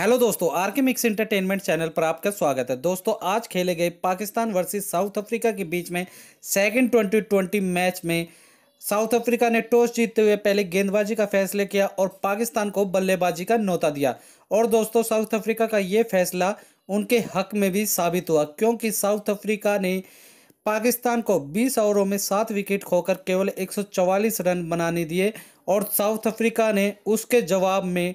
hello दोस्तों R K mix entertainment channel पर आपका स्वागत है दोस्तों आज खेले गए पाकिस्तान वर्सेस साउथ अफ्रीका के बीच में सेकंड ट्वेंटी ट्वेंटी मैच में साउथ अफ्रीका ने टॉस जीतते हुए पहले गेंदबाजी का फैसला किया और पाकिस्तान को बल्लेबाजी का नोता दिया और दोस्तों साउथ अफ्रीका का ये फैसला उनके हक में भी साबित हुआ क्योंकि साउथ अफ्रीका ने पाकिस्तान को 20 ओवरों में सात विकेट खोकर केवल 144 रन बनाने दिए और साउथ अफ्रीका ने उसके जवाब में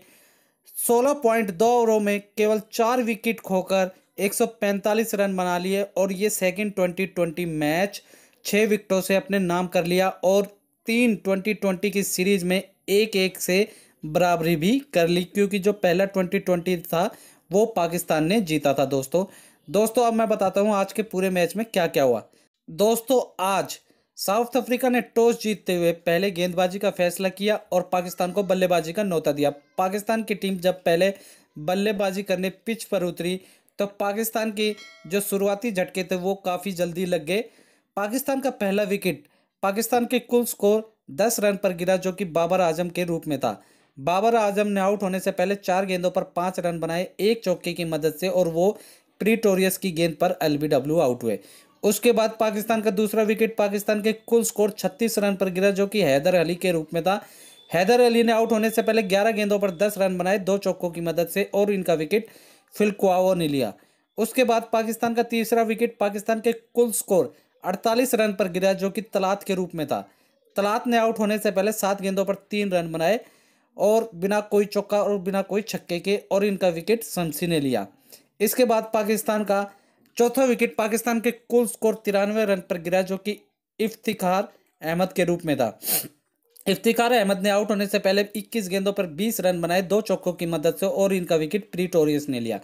पॉइंट दो ओवरों में केवल चार विकेट खोकर 145 रन बना लिए और ये ट्वेंटी 2020 मैच छः विकेटों से अपने नाम कर लिया और तीन 2020 की सीरीज में एक एक से बराबरी भी कर ली क्योंकि जो पहला 2020 था वो पाकिस्तान ने जीता था दोस्तों दोस्तों अब मैं बताता हूँ आज के पूरे मैच में क्या क्या हुआ दोस्तों आज साउथ अफ्रीका ने टॉस जीतते हुए पहले गेंदबाजी का फैसला किया और पाकिस्तान को बल्लेबाजी का नौता दिया पाकिस्तान की टीम जब पहले बल्लेबाजी करने पिच पर उतरी तो पाकिस्तान के जो शुरुआती झटके थे वो काफ़ी जल्दी लग गए पाकिस्तान का पहला विकेट पाकिस्तान के कुल स्कोर दस रन पर गिरा जो कि बाबर आजम के रूप में था बाबर आजम ने आउट होने से पहले चार गेंदों पर पाँच रन बनाए एक चौके की मदद से और वो प्रीटोरियस की गेंद पर एल आउट हुए उसके बाद पाकिस्तान का दूसरा विकेट पाकिस्तान के कुल स्कोर 36 रन पर गिरा जो कि हैदर अली के रूप में था हैदर अली ने आउट होने से पहले 11 गेंदों पर 10 रन बनाए दो चौकों की मदद से और इनका विकेट फिलकुआओ ने लिया उसके बाद पाकिस्तान का तीसरा विकेट पाकिस्तान के कुल स्कोर 48 रन पर गिरा जो कि तलात के रूप में था तलात ने आउट होने से पहले सात गेंदों पर तीन रन बनाए और बिना कोई चौका और बिना कोई छक्के के और इनका विकेट शमसी ने लिया इसके बाद पाकिस्तान का चौथा विकेट पाकिस्तान के कुल स्कोर तिरानवे रन पर गिरा जो कि इफ्तिखार अहमद के रूप में था इफ्तिकार अहमद ने आउट होने से पहले 21 गेंदों पर 20 रन बनाए दो चौकों की मदद से और इनका विकेट प्रीटोरियस ने लिया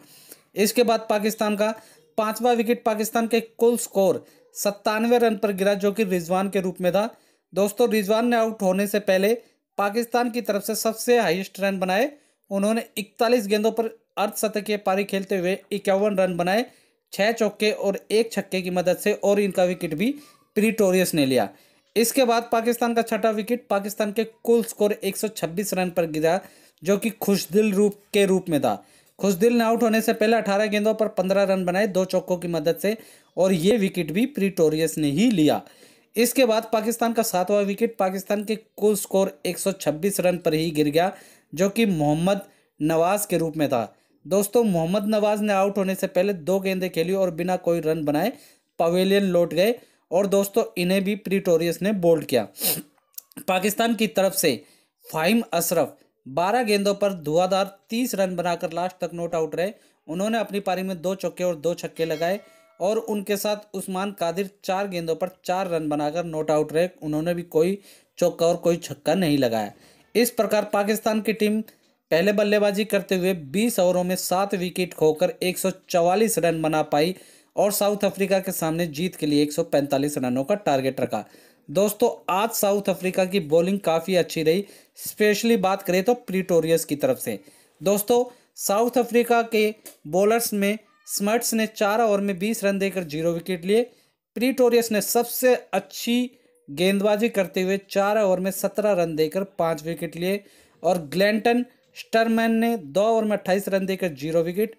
इसके बाद पाकिस्तान का पांचवा विकेट पाकिस्तान के कुल स्कोर सत्तानवे रन पर गिरा जो कि रिजवान के रूप में था दोस्तों रिजवान ने आउट होने से पहले पाकिस्तान की तरफ से सबसे हाइस्ट रन बनाए उन्होंने इकतालीस गेंदों पर अर्धशतकीय पारी खेलते हुए इक्यावन रन बनाए छः चौके और एक छक्के की मदद से और इनका विकेट भी प्रीटोरियस ने लिया इसके बाद पाकिस्तान का छठा विकेट पाकिस्तान के कुल स्कोर 126 रन पर गिरा जो कि खुशदिल रूप के रूप में था खुशदिल ने आउट होने से पहले 18 गेंदों पर 15 रन बनाए दो चौकों की मदद से और ये विकेट भी प्रीटोरियस ने ही लिया इसके बाद पाकिस्तान का सातवां विकेट पाकिस्तान के कुल स्कोर एक रन पर ही गिर गया जो कि मोहम्मद नवाज के रूप में था दोस्तों मोहम्मद नवाज ने आउट होने से पहले दो गेंदे खेली और बिना कोई रन बनाए पवेलियन लौट गए और दोस्तों इन्हें भी प्रिटोरियस ने बोल्ड किया पाकिस्तान की तरफ से फाहिम अशरफ 12 गेंदों पर धुआंधार 30 रन बनाकर लास्ट तक नोट आउट रहे उन्होंने अपनी पारी में दो चौके और दो छक्के लगाए और उनके साथ उस्मान कादिर चार गेंदों पर चार रन बनाकर नोट आउट रहे उन्होंने भी कोई चौका और कोई छक्का नहीं लगाया इस प्रकार पाकिस्तान की टीम पहले बल्लेबाजी करते हुए 20 ओवरों में सात विकेट खोकर 144 रन बना पाई और साउथ अफ्रीका के सामने जीत के लिए 145 रनों का टारगेट रखा दोस्तों आज साउथ अफ्रीका की बॉलिंग काफ़ी अच्छी रही स्पेशली बात करें तो प्रिटोरियस की तरफ से दोस्तों साउथ अफ्रीका के बॉलर्स में स्मर्ट्स ने चार ओवर में बीस रन देकर जीरो विकेट लिए प्रीटोरियस ने सबसे अच्छी गेंदबाजी करते हुए चार ओवर में सत्रह रन देकर पाँच विकेट लिए और ग्लैंटन स्टरमैन ने दो ओवर में अट्ठाईस रन देकर जीरो विकेट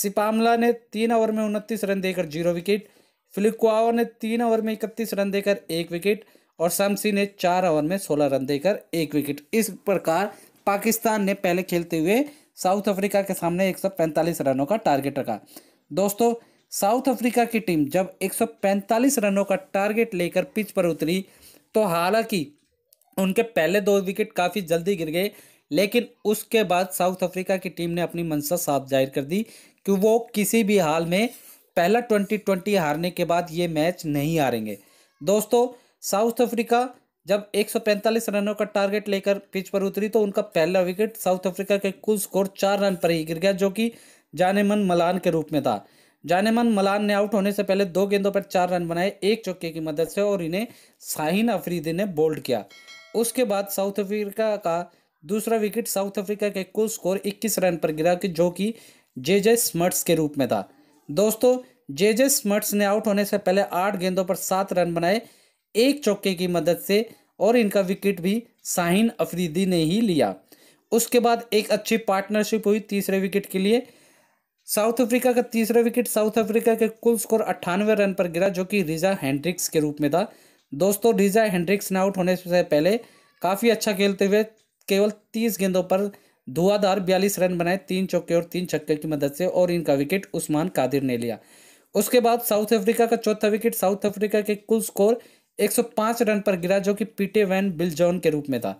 सिपामला ने तीन ओवर में उनतीस रन देकर जीरो विकेट फिलिकुआवा ने तीन ओवर में इकतीस रन देकर एक विकेट और शमसी ने चार ओवर में सोलह रन देकर एक विकेट इस प्रकार पाकिस्तान ने पहले खेलते हुए साउथ अफ्रीका के सामने एक रनों का टारगेट रखा दोस्तों साउथ अफ्रीका की टीम जब 145 रनों का टारगेट लेकर पिच पर उतरी तो हालांकि उनके पहले दो विकेट काफ़ी जल्दी गिर गए लेकिन उसके बाद साउथ अफ्रीका की टीम ने अपनी मंशा साफ जाहिर कर दी कि वो किसी भी हाल में पहला ट्वेंटी ट्वेंटी हारने के बाद ये मैच नहीं हारेंगे दोस्तों साउथ अफ्रीका जब 145 रनों का टारगेट लेकर पिच पर उतरी तो उनका पहला विकेट साउथ अफ्रीका के कुल स्कोर चार रन पर ही गिर गया जो कि जाने मन मलान के रूप में था जाने मन मलान ने आउट होने से पहले दो गेंदों पर चार रन बनाए एक चौके की मदद से और इन्हें शाहीन अफरीदी ने बोल्ड किया उसके बाद साउथ अफ्रीका का दूसरा विकेट साउथ अफ्रीका के कुल स्कोर 21 रन पर गिरा कि जो कि जे जे स्मर्ट्स के रूप में था दोस्तों जे जे स्मर्ट्स ने आउट होने से पहले आठ गेंदों पर सात रन बनाए एक चौके की मदद से और इनका विकेट भी साहिन अफरीदी ने ही लिया उसके बाद एक अच्छी पार्टनरशिप हुई तीसरे विकेट के लिए साउथ अफ्रीका का तीसरा विकेट साउथ अफ्रीका के कुल स्कोर अट्ठानवे रन पर गिरा जो कि रिजा हैंड्रिक्स के रूप में था दोस्तों रिजा हैंड्रिक्स ने आउट होने से पहले काफ़ी अच्छा खेलते हुए केवल तीस गेंदों पर धुआंधार बयालीस रन बनाए तीन चौके और तीन छक्के की मदद से और इनका विकेट उस्मान कादिर ने लिया उसके बाद साउथ अफ्रीका का चौथा विकेट साउथ अफ्रीका के कुल स्कोर 105 रन पर गिरा जो कि पीटे वैन बिलजोन के रूप में था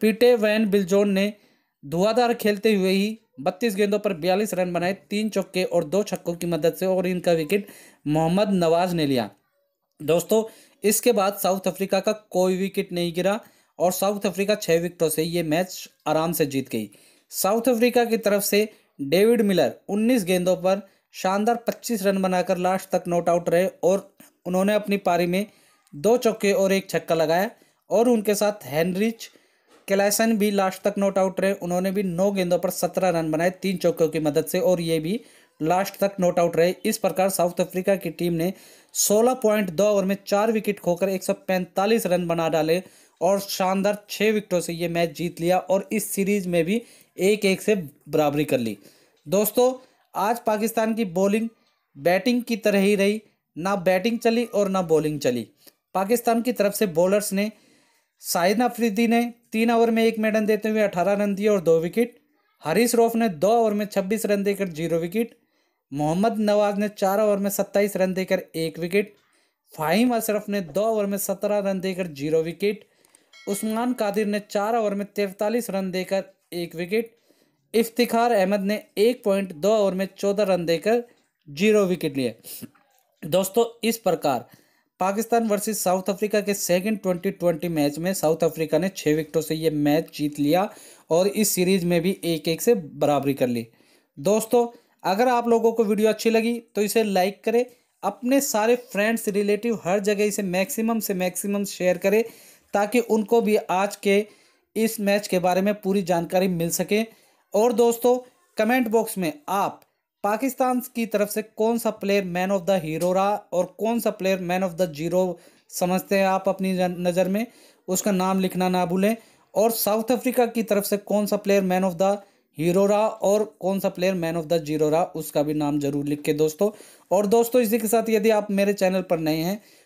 पीटे वैन बिलजोन ने धुआंधार खेलते हुए ही 32 गेंदों पर 42 रन बनाए तीन चौके और दो छक्कों की मदद से और इनका विकेट मोहम्मद नवाज ने लिया दोस्तों इसके बाद साउथ अफ्रीका का कोई विकेट नहीं गिरा और साउथ अफ्रीका छः विकेटों से ये मैच आराम से जीत गई साउथ अफ्रीका की तरफ से डेविड मिलर 19 गेंदों पर शानदार 25 रन बनाकर लास्ट तक नॉट आउट रहे और उन्होंने अपनी पारी में दो चौके और एक छक्का लगाया और उनके साथ हैंनरिच कैलासन भी लास्ट तक नॉट आउट रहे उन्होंने भी नौ गेंदों पर सत्रह रन बनाए तीन चौकों की मदद से और ये भी लास्ट तक नॉट आउट रहे इस प्रकार साउथ अफ्रीका की टीम ने सोलह पॉइंट दो ओवर में चार विकेट खोकर पैंतालीस रन बना डाले और शानदार छः विकेटों से ये मैच जीत लिया और इस सीरीज में भी एक एक से बराबरी कर ली दोस्तों आज पाकिस्तान की बॉलिंग बैटिंग की तरह ही रही ना बैटिंग चली और ना बॉलिंग चली पाकिस्तान की तरफ से बॉलर्स ने साहिद अफरीदी ने तीन ओवर में एक मैडन देते हुए अठारह रन दिए और दो विकेट हरीश रोफ ने दो ओवर में छब्बीस रन देकर जीरो विकेट मोहम्मद नवाज ने चार ओवर में सत्ताईस रन देकर एक विकेट फाहिम अशरफ ने दो ओवर में सत्रह रन देकर जीरो विकेट उस्मान कादिर ने चार ओवर में तिरतालीस रन देकर एक विकेट इफ्तिखार अहमद ने एक पॉइंट दो ओवर में चौदह रन देकर जीरो विकेट लिए दोस्तों इस प्रकार पाकिस्तान वर्सेस साउथ अफ्रीका के सेकंड ट्वेंटी ट्वेंटी मैच में साउथ अफ्रीका ने छः विकेटों से ये मैच जीत लिया और इस सीरीज में भी एक एक से बराबरी कर ली दोस्तों अगर आप लोगों को वीडियो अच्छी लगी तो इसे लाइक करें अपने सारे फ्रेंड्स रिलेटिव हर जगह इसे मैक्सिमम से मैक्सिमम शेयर करें ताकि उनको भी आज के इस मैच के बारे में पूरी जानकारी मिल सके और दोस्तों कमेंट बॉक्स में आप पाकिस्तान की तरफ से कौन सा player man of the hero रहा और कौन सा player man of the zero समझते हैं आप अपनी नज़र में उसका नाम लिखना ना भूलें और साउथ अफ्रीका की तरफ से कौन सा player man of the hero रहा और कौन सा player man of the zero रहा उसका भी नाम जरूर लिख के दोस्तों और दोस्तों इसी के साथ यदि आप मेरे चैनल पर नए हैं